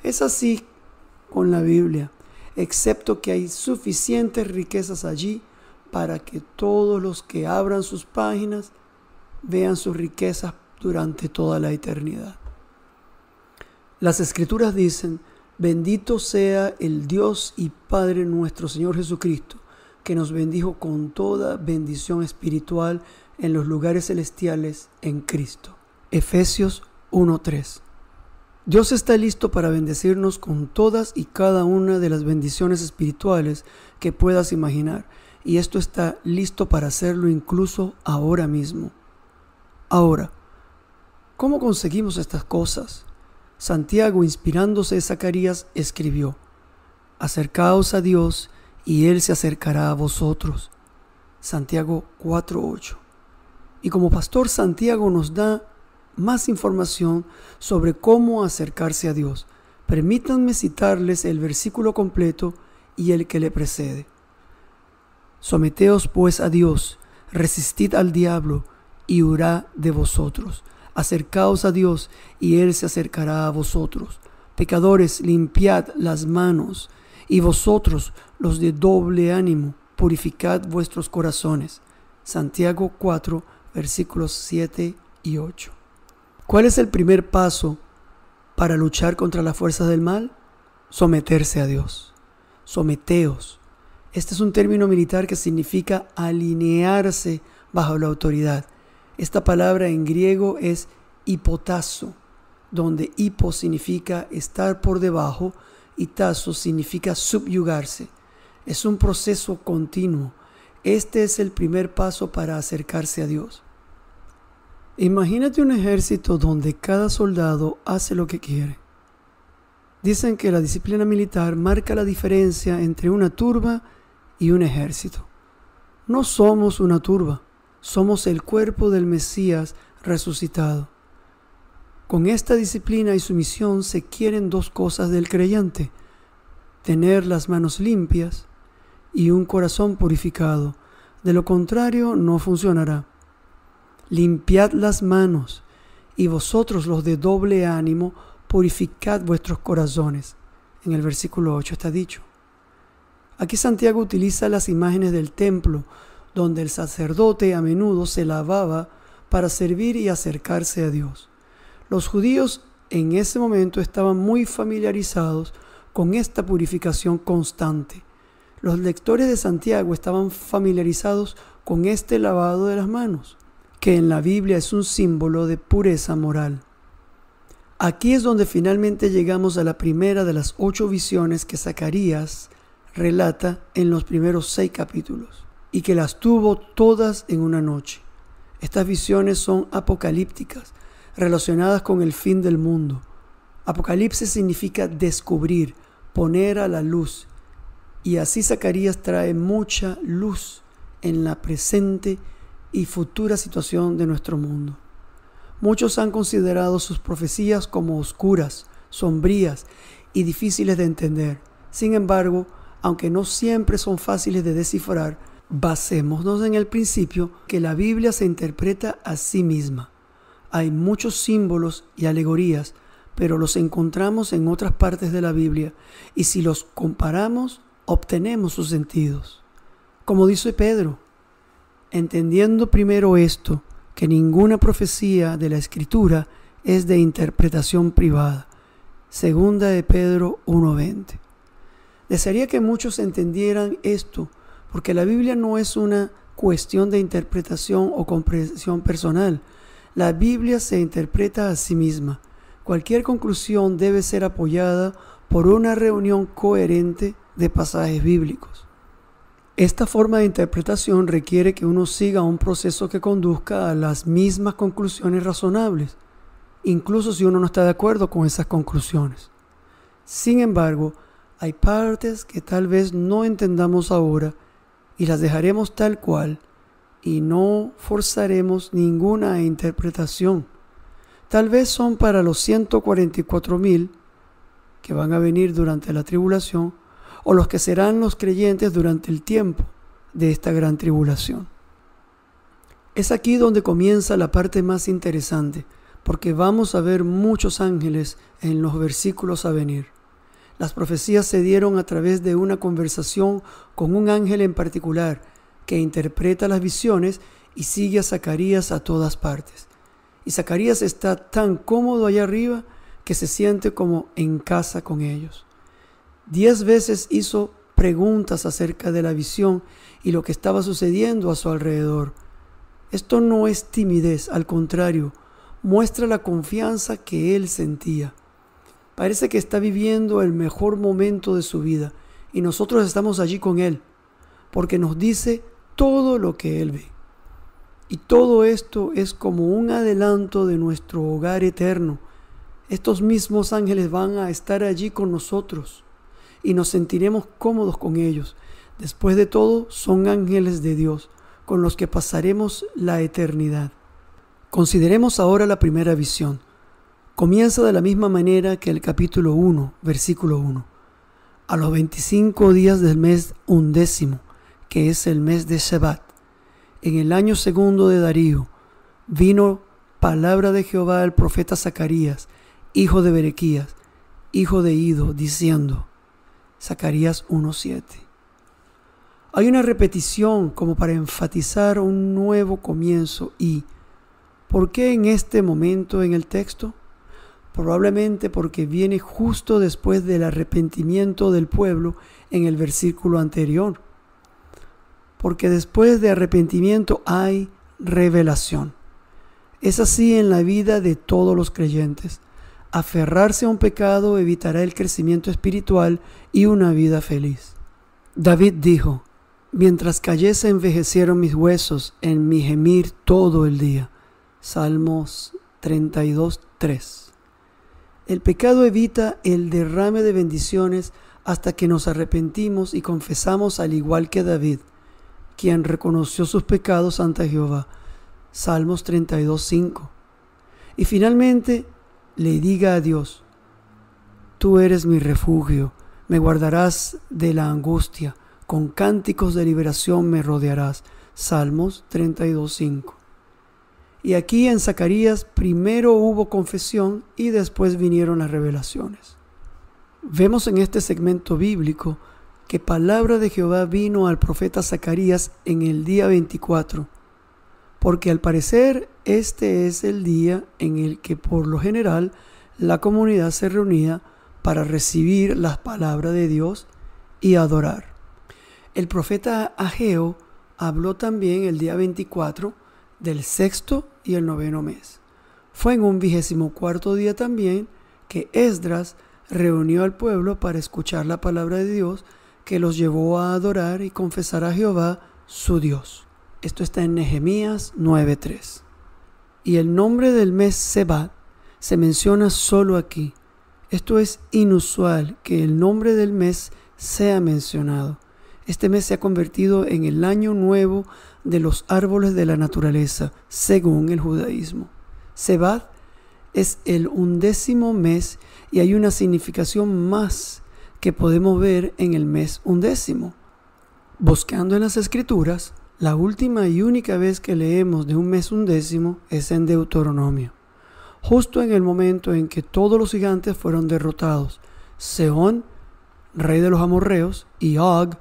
Es así con la Biblia, excepto que hay suficientes riquezas allí para que todos los que abran sus páginas vean sus riquezas durante toda la eternidad. Las escrituras dicen, Bendito sea el Dios y Padre nuestro Señor Jesucristo, que nos bendijo con toda bendición espiritual en los lugares celestiales en Cristo. Efesios 1:3 Dios está listo para bendecirnos con todas y cada una de las bendiciones espirituales que puedas imaginar, y esto está listo para hacerlo incluso ahora mismo. Ahora, ¿cómo conseguimos estas cosas? Santiago, inspirándose de Zacarías, escribió, Acercaos a Dios y Él se acercará a vosotros. Santiago 4.8. Y como pastor Santiago nos da más información sobre cómo acercarse a Dios. Permítanme citarles el versículo completo y el que le precede. Someteos pues a Dios, resistid al diablo y hurá de vosotros. Acercaos a Dios y Él se acercará a vosotros. Pecadores, limpiad las manos y vosotros, los de doble ánimo, purificad vuestros corazones. Santiago 4, versículos 7 y 8. ¿Cuál es el primer paso para luchar contra las fuerzas del mal? Someterse a Dios. Someteos. Este es un término militar que significa alinearse bajo la autoridad. Esta palabra en griego es hipotaso, donde hipo significa estar por debajo y tasso significa subyugarse. Es un proceso continuo. Este es el primer paso para acercarse a Dios. Imagínate un ejército donde cada soldado hace lo que quiere. Dicen que la disciplina militar marca la diferencia entre una turba y un ejército. No somos una turba somos el cuerpo del Mesías resucitado. Con esta disciplina y sumisión se quieren dos cosas del creyente, tener las manos limpias y un corazón purificado, de lo contrario no funcionará. Limpiad las manos y vosotros los de doble ánimo, purificad vuestros corazones. En el versículo 8 está dicho. Aquí Santiago utiliza las imágenes del templo donde el sacerdote a menudo se lavaba para servir y acercarse a Dios. Los judíos en ese momento estaban muy familiarizados con esta purificación constante. Los lectores de Santiago estaban familiarizados con este lavado de las manos, que en la Biblia es un símbolo de pureza moral. Aquí es donde finalmente llegamos a la primera de las ocho visiones que Zacarías relata en los primeros seis capítulos y que las tuvo todas en una noche. Estas visiones son apocalípticas, relacionadas con el fin del mundo. Apocalipsis significa descubrir, poner a la luz, y así Zacarías trae mucha luz en la presente y futura situación de nuestro mundo. Muchos han considerado sus profecías como oscuras, sombrías y difíciles de entender. Sin embargo, aunque no siempre son fáciles de descifrar, Basémonos en el principio que la Biblia se interpreta a sí misma. Hay muchos símbolos y alegorías, pero los encontramos en otras partes de la Biblia y si los comparamos, obtenemos sus sentidos. Como dice Pedro, entendiendo primero esto, que ninguna profecía de la Escritura es de interpretación privada. Segunda de Pedro 1.20. Desearía que muchos entendieran esto porque la Biblia no es una cuestión de interpretación o comprensión personal. La Biblia se interpreta a sí misma. Cualquier conclusión debe ser apoyada por una reunión coherente de pasajes bíblicos. Esta forma de interpretación requiere que uno siga un proceso que conduzca a las mismas conclusiones razonables, incluso si uno no está de acuerdo con esas conclusiones. Sin embargo, hay partes que tal vez no entendamos ahora y las dejaremos tal cual y no forzaremos ninguna interpretación. Tal vez son para los 144.000 mil que van a venir durante la tribulación o los que serán los creyentes durante el tiempo de esta gran tribulación. Es aquí donde comienza la parte más interesante, porque vamos a ver muchos ángeles en los versículos a venir. Las profecías se dieron a través de una conversación con un ángel en particular, que interpreta las visiones y sigue a Zacarías a todas partes. Y Zacarías está tan cómodo allá arriba que se siente como en casa con ellos. Diez veces hizo preguntas acerca de la visión y lo que estaba sucediendo a su alrededor. Esto no es timidez, al contrario, muestra la confianza que él sentía. Parece que está viviendo el mejor momento de su vida y nosotros estamos allí con Él, porque nos dice todo lo que Él ve. Y todo esto es como un adelanto de nuestro hogar eterno. Estos mismos ángeles van a estar allí con nosotros y nos sentiremos cómodos con ellos. Después de todo, son ángeles de Dios con los que pasaremos la eternidad. Consideremos ahora la primera visión comienza de la misma manera que el capítulo 1, versículo 1. A los 25 días del mes undécimo, que es el mes de Sebat, en el año segundo de Darío, vino palabra de Jehová al profeta Zacarías, hijo de Berequías, hijo de Ido, diciendo, Zacarías 1.7. Hay una repetición como para enfatizar un nuevo comienzo y, ¿por qué en este momento en el texto? probablemente porque viene justo después del arrepentimiento del pueblo en el versículo anterior. Porque después de arrepentimiento hay revelación. Es así en la vida de todos los creyentes. Aferrarse a un pecado evitará el crecimiento espiritual y una vida feliz. David dijo, Mientras cayese envejecieron mis huesos en mi gemir todo el día. Salmos 32, 3. El pecado evita el derrame de bendiciones hasta que nos arrepentimos y confesamos al igual que David, quien reconoció sus pecados ante Jehová. Salmos 32.5. Y finalmente le diga a Dios, Tú eres mi refugio, me guardarás de la angustia, con cánticos de liberación me rodearás. Salmos 32.5. Y aquí en Zacarías primero hubo confesión y después vinieron las revelaciones. Vemos en este segmento bíblico que palabra de Jehová vino al profeta Zacarías en el día 24, porque al parecer este es el día en el que por lo general la comunidad se reunía para recibir las palabras de Dios y adorar. El profeta Ageo habló también el día 24 del sexto y el noveno mes. Fue en un vigésimo cuarto día también que Esdras reunió al pueblo para escuchar la palabra de Dios que los llevó a adorar y confesar a Jehová su Dios. Esto está en Nehemías 9:3. Y el nombre del mes Sebat se menciona solo aquí. Esto es inusual que el nombre del mes sea mencionado. Este mes se ha convertido en el año nuevo de los árboles de la naturaleza, según el judaísmo. Sebad es el undécimo mes y hay una significación más que podemos ver en el mes undécimo. Buscando en las escrituras, la última y única vez que leemos de un mes undécimo es en Deuteronomio, justo en el momento en que todos los gigantes fueron derrotados. Seón, rey de los amorreos, y Og,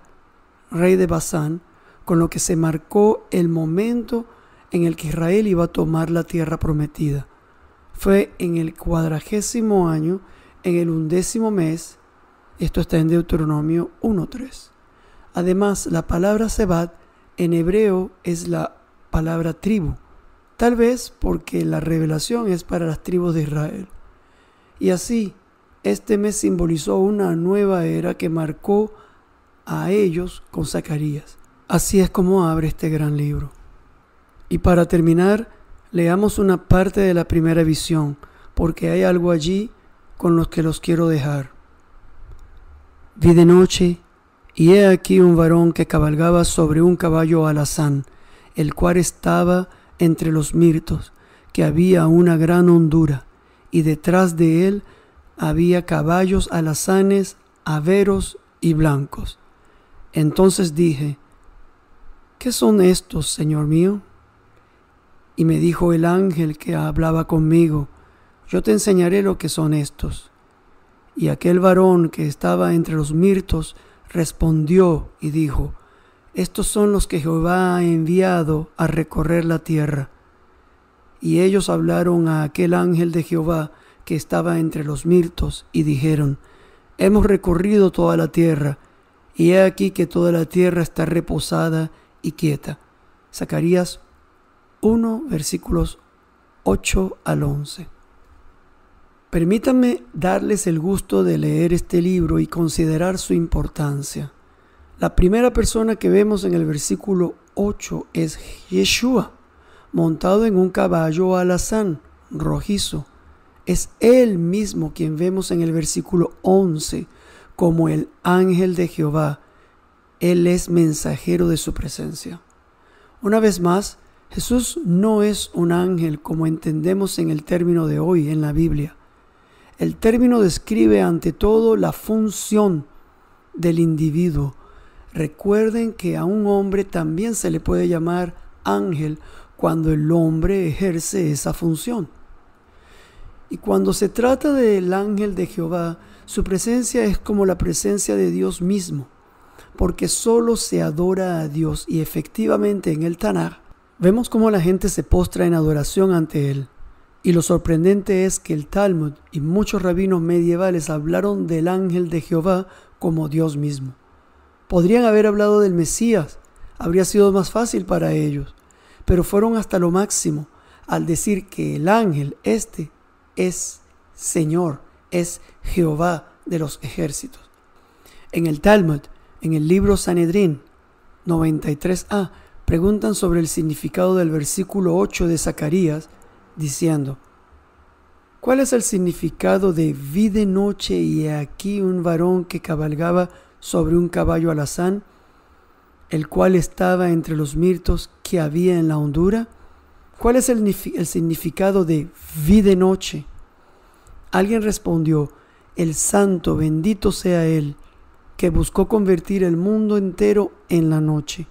rey de Basán, con lo que se marcó el momento en el que Israel iba a tomar la tierra prometida. Fue en el cuadragésimo año, en el undécimo mes, esto está en Deuteronomio 1.3. Además, la palabra Sebat en hebreo es la palabra tribu, tal vez porque la revelación es para las tribus de Israel. Y así, este mes simbolizó una nueva era que marcó a ellos con Zacarías. Así es como abre este gran libro. Y para terminar, leamos una parte de la primera visión, porque hay algo allí con los que los quiero dejar. Vi de noche, y he aquí un varón que cabalgaba sobre un caballo alazán, el cual estaba entre los mirtos, que había una gran hondura, y detrás de él había caballos alazanes, averos y blancos. Entonces dije, ¿qué son estos, Señor mío? Y me dijo el ángel que hablaba conmigo, yo te enseñaré lo que son estos. Y aquel varón que estaba entre los mirtos respondió y dijo, estos son los que Jehová ha enviado a recorrer la tierra. Y ellos hablaron a aquel ángel de Jehová que estaba entre los mirtos y dijeron, Hemos recorrido toda la tierra, y he aquí que toda la tierra está reposada y quieta. Zacarías 1, versículos 8 al 11. Permítanme darles el gusto de leer este libro y considerar su importancia. La primera persona que vemos en el versículo 8 es Yeshua, montado en un caballo alazán rojizo. Es él mismo quien vemos en el versículo 11 como el ángel de Jehová él es mensajero de su presencia. Una vez más, Jesús no es un ángel como entendemos en el término de hoy en la Biblia. El término describe ante todo la función del individuo. Recuerden que a un hombre también se le puede llamar ángel cuando el hombre ejerce esa función. Y cuando se trata del ángel de Jehová, su presencia es como la presencia de Dios mismo porque solo se adora a Dios y efectivamente en el Tanaj vemos cómo la gente se postra en adoración ante Él. Y lo sorprendente es que el Talmud y muchos rabinos medievales hablaron del ángel de Jehová como Dios mismo. Podrían haber hablado del Mesías, habría sido más fácil para ellos, pero fueron hasta lo máximo al decir que el ángel este es Señor, es Jehová de los ejércitos. En el Talmud, en el libro Sanedrín 93a preguntan sobre el significado del versículo 8 de Zacarías, diciendo, ¿cuál es el significado de vi de noche y aquí un varón que cabalgaba sobre un caballo alazán, el cual estaba entre los mirtos que había en la hondura? ¿Cuál es el significado de vi de noche? Alguien respondió, el santo, bendito sea él, que buscó convertir el mundo entero en la noche.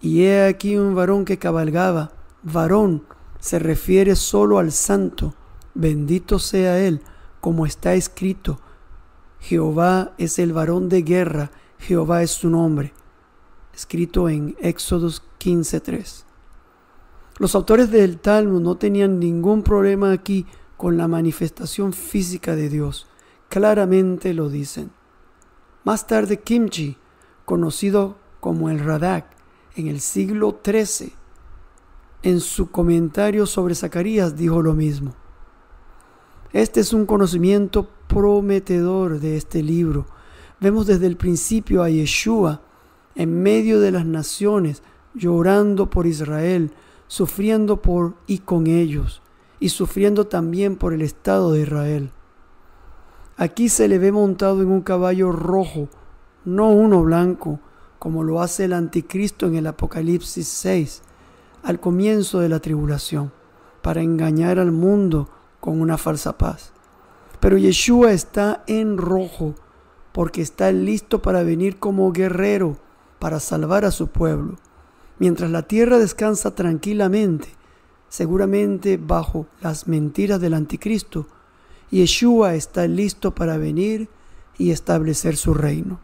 Y he aquí un varón que cabalgaba. Varón se refiere solo al santo. Bendito sea él, como está escrito. Jehová es el varón de guerra, Jehová es su nombre. Escrito en Éxodos 15:3. Los autores del Talmud no tenían ningún problema aquí con la manifestación física de Dios. Claramente lo dicen. Más tarde Kimchi, conocido como el Radak, en el siglo XIII, en su comentario sobre Zacarías dijo lo mismo. Este es un conocimiento prometedor de este libro. Vemos desde el principio a Yeshua en medio de las naciones, llorando por Israel, sufriendo por y con ellos, y sufriendo también por el Estado de Israel. Aquí se le ve montado en un caballo rojo, no uno blanco, como lo hace el anticristo en el Apocalipsis 6, al comienzo de la tribulación, para engañar al mundo con una falsa paz. Pero Yeshua está en rojo, porque está listo para venir como guerrero, para salvar a su pueblo. Mientras la tierra descansa tranquilamente, seguramente bajo las mentiras del anticristo, Yeshua está listo para venir y establecer su reino.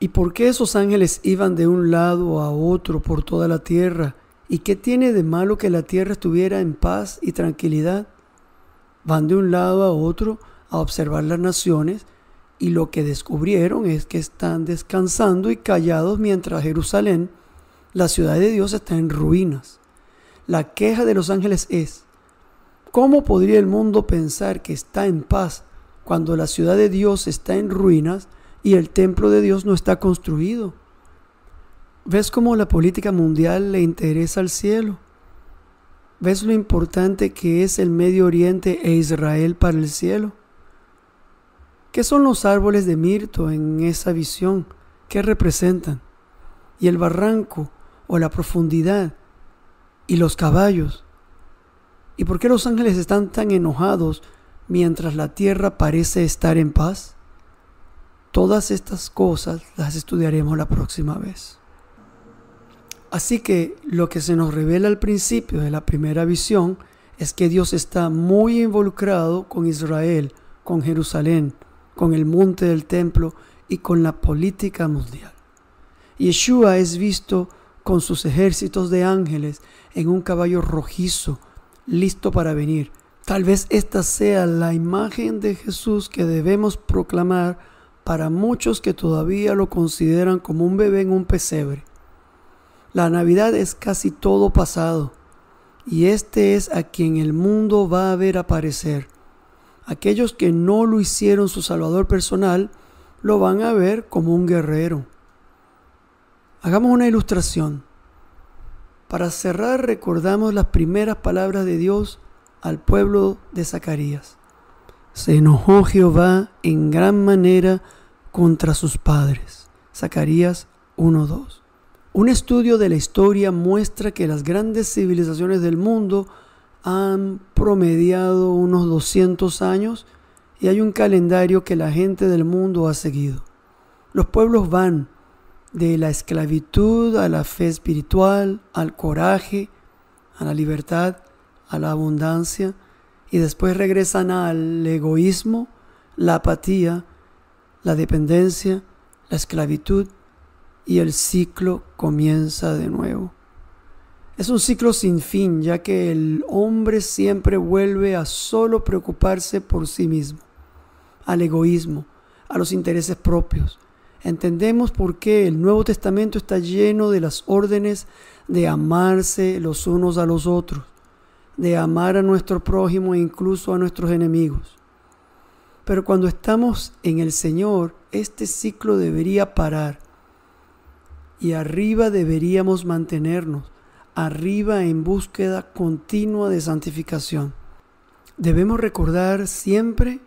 ¿Y por qué esos ángeles iban de un lado a otro por toda la tierra? ¿Y qué tiene de malo que la tierra estuviera en paz y tranquilidad? Van de un lado a otro a observar las naciones y lo que descubrieron es que están descansando y callados mientras Jerusalén, la ciudad de Dios, está en ruinas. La queja de los ángeles es, ¿Cómo podría el mundo pensar que está en paz cuando la ciudad de Dios está en ruinas y el templo de Dios no está construido? ¿Ves cómo la política mundial le interesa al cielo? ¿Ves lo importante que es el Medio Oriente e Israel para el cielo? ¿Qué son los árboles de mirto en esa visión? ¿Qué representan? Y el barranco o la profundidad y los caballos ¿Y por qué los ángeles están tan enojados mientras la tierra parece estar en paz? Todas estas cosas las estudiaremos la próxima vez. Así que lo que se nos revela al principio de la primera visión es que Dios está muy involucrado con Israel, con Jerusalén, con el monte del templo y con la política mundial. Yeshua es visto con sus ejércitos de ángeles en un caballo rojizo listo para venir. Tal vez esta sea la imagen de Jesús que debemos proclamar para muchos que todavía lo consideran como un bebé en un pesebre. La Navidad es casi todo pasado, y este es a quien el mundo va a ver aparecer. Aquellos que no lo hicieron su Salvador personal, lo van a ver como un guerrero. Hagamos una ilustración. Para cerrar recordamos las primeras palabras de Dios al pueblo de Zacarías. Se enojó Jehová en gran manera contra sus padres. Zacarías 1.2. Un estudio de la historia muestra que las grandes civilizaciones del mundo han promediado unos 200 años y hay un calendario que la gente del mundo ha seguido. Los pueblos van, de la esclavitud a la fe espiritual, al coraje, a la libertad, a la abundancia, y después regresan al egoísmo, la apatía, la dependencia, la esclavitud, y el ciclo comienza de nuevo. Es un ciclo sin fin, ya que el hombre siempre vuelve a solo preocuparse por sí mismo, al egoísmo, a los intereses propios, Entendemos por qué el Nuevo Testamento está lleno de las órdenes de amarse los unos a los otros, de amar a nuestro prójimo e incluso a nuestros enemigos. Pero cuando estamos en el Señor, este ciclo debería parar y arriba deberíamos mantenernos, arriba en búsqueda continua de santificación. Debemos recordar siempre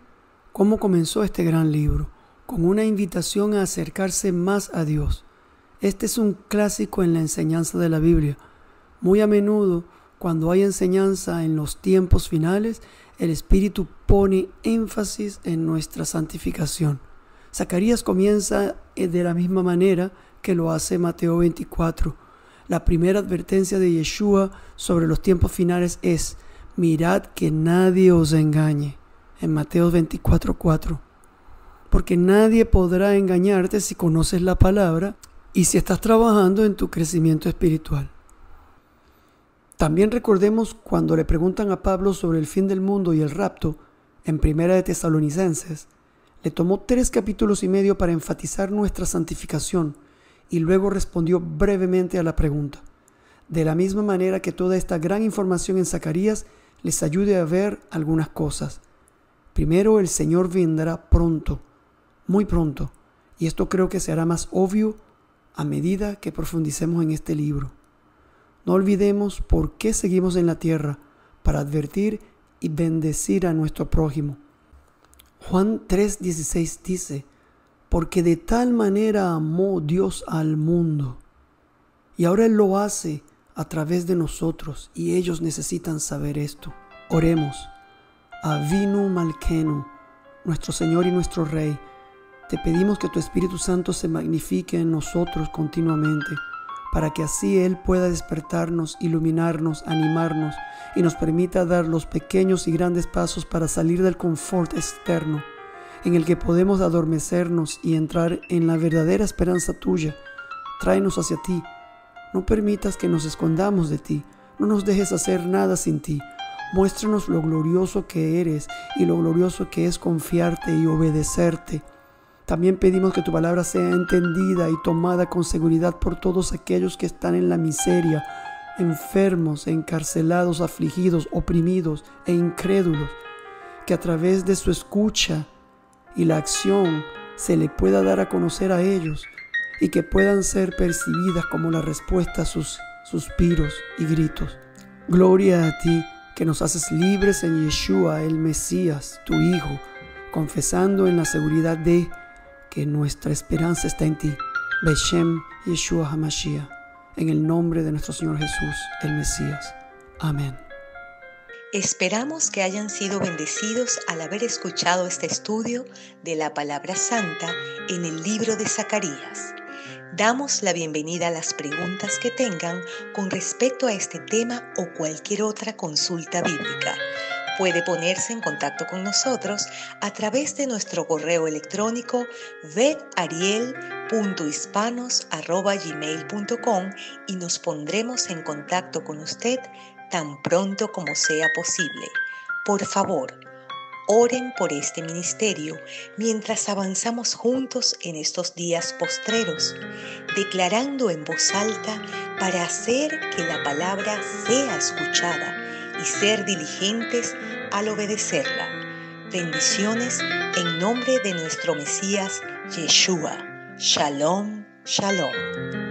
cómo comenzó este gran libro con una invitación a acercarse más a Dios. Este es un clásico en la enseñanza de la Biblia. Muy a menudo, cuando hay enseñanza en los tiempos finales, el Espíritu pone énfasis en nuestra santificación. Zacarías comienza eh, de la misma manera que lo hace Mateo 24. La primera advertencia de Yeshua sobre los tiempos finales es, mirad que nadie os engañe, en Mateo 24.4 porque nadie podrá engañarte si conoces la palabra y si estás trabajando en tu crecimiento espiritual. También recordemos cuando le preguntan a Pablo sobre el fin del mundo y el rapto, en Primera de Tesalonicenses, le tomó tres capítulos y medio para enfatizar nuestra santificación y luego respondió brevemente a la pregunta. De la misma manera que toda esta gran información en Zacarías les ayude a ver algunas cosas. Primero, el Señor vendrá pronto muy pronto, y esto creo que será más obvio a medida que profundicemos en este libro. No olvidemos por qué seguimos en la tierra, para advertir y bendecir a nuestro prójimo. Juan 3:16 dice, porque de tal manera amó Dios al mundo. Y ahora Él lo hace a través de nosotros y ellos necesitan saber esto. Oremos. Avinu Malkenu, nuestro Señor y nuestro Rey te pedimos que tu Espíritu Santo se magnifique en nosotros continuamente, para que así Él pueda despertarnos, iluminarnos, animarnos y nos permita dar los pequeños y grandes pasos para salir del confort externo, en el que podemos adormecernos y entrar en la verdadera esperanza tuya. Tráenos hacia ti. No permitas que nos escondamos de ti. No nos dejes hacer nada sin ti. Muéstranos lo glorioso que eres y lo glorioso que es confiarte y obedecerte. También pedimos que tu palabra sea entendida y tomada con seguridad por todos aquellos que están en la miseria, enfermos, encarcelados, afligidos, oprimidos e incrédulos, que a través de su escucha y la acción se le pueda dar a conocer a ellos y que puedan ser percibidas como la respuesta a sus suspiros y gritos. Gloria a ti que nos haces libres en Yeshua, el Mesías, tu Hijo, confesando en la seguridad de que nuestra esperanza está en ti. Beshem Yeshua HaMashiach, en el nombre de nuestro Señor Jesús, el Mesías. Amén. Esperamos que hayan sido bendecidos al haber escuchado este estudio de la palabra santa en el libro de Zacarías. Damos la bienvenida a las preguntas que tengan con respecto a este tema o cualquier otra consulta bíblica Puede ponerse en contacto con nosotros a través de nuestro correo electrónico veariel.hispanos.gmail.com y nos pondremos en contacto con usted tan pronto como sea posible. Por favor, oren por este ministerio mientras avanzamos juntos en estos días postreros, declarando en voz alta para hacer que la palabra sea escuchada y ser diligentes al obedecerla. Bendiciones en nombre de nuestro Mesías Yeshua. Shalom, shalom.